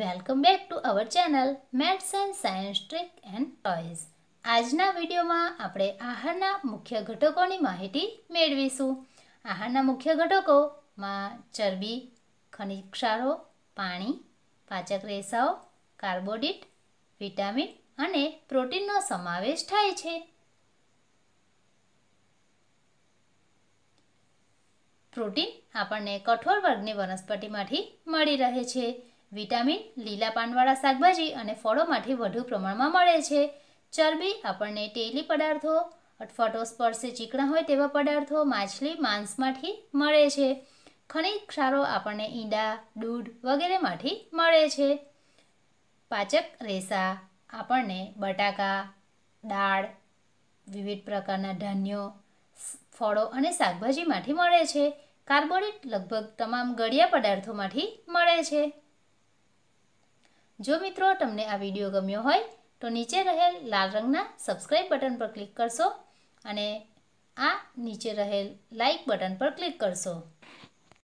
welcome back to our channel maths and science trick and toys આજના વિડીયોમાં આપણે આહારના મુખ્ય ઘટકોની માહિતી મેળવીશું આહારના મુખ્ય ઘટકોમાં ચરબી ખનિજ ક્ષારો પાણી પાચક રેસાઓ કાર્બોડિટ વિટામિન અને પ્રોટીનનો સમાવેશ થાય છે પ્રોટીન આપણને કઠોળ વર્ગની વનસ્પતિમાંથી મળી રહે છે વિટામિન લીલા પાનવાળા શાકભાજી અને ફળોમાંથી વધુ પ્રમાણમાં મળે છે ચરબી આપણને તેલી પદાર્થો અટફાટો સ્પર્શે ચીકણા હોય તેવા પદાર્થો માછલી માંસમાંથી મળે છે ખનિજ ક્ષારો આપણને ઈંડા દૂધ વગેરેમાંથી મળે છે પાચક રેસા આપણને બટાકા દાળ વિવિધ પ્રકારના ધાન્યો ફળો અને શાકભાજીમાંથી મળે છે કાર્બોરેટ લગભગ તમામ ગળિયા પદાર્થોમાંથી મળે છે જો મિત્રો તમને આ વિડીયો ગમ્યો હોય તો નીચે રહેલ લાલ રંગના સબસ્ક્રાઈબ બટન પર ક્લિક કરશો અને આ નીચે રહેલ લાઈક બટન પર ક્લિક કરશો